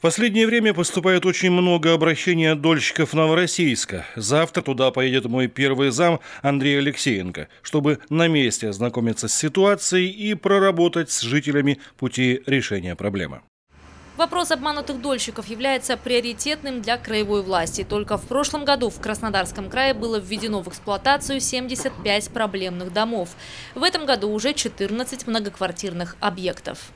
В последнее время поступает очень много обращений от дольщиков Новороссийска. Завтра туда поедет мой первый зам Андрей Алексеенко, чтобы на месте ознакомиться с ситуацией и проработать с жителями пути решения проблемы. Вопрос обманутых дольщиков является приоритетным для краевой власти. Только в прошлом году в Краснодарском крае было введено в эксплуатацию 75 проблемных домов. В этом году уже 14 многоквартирных объектов.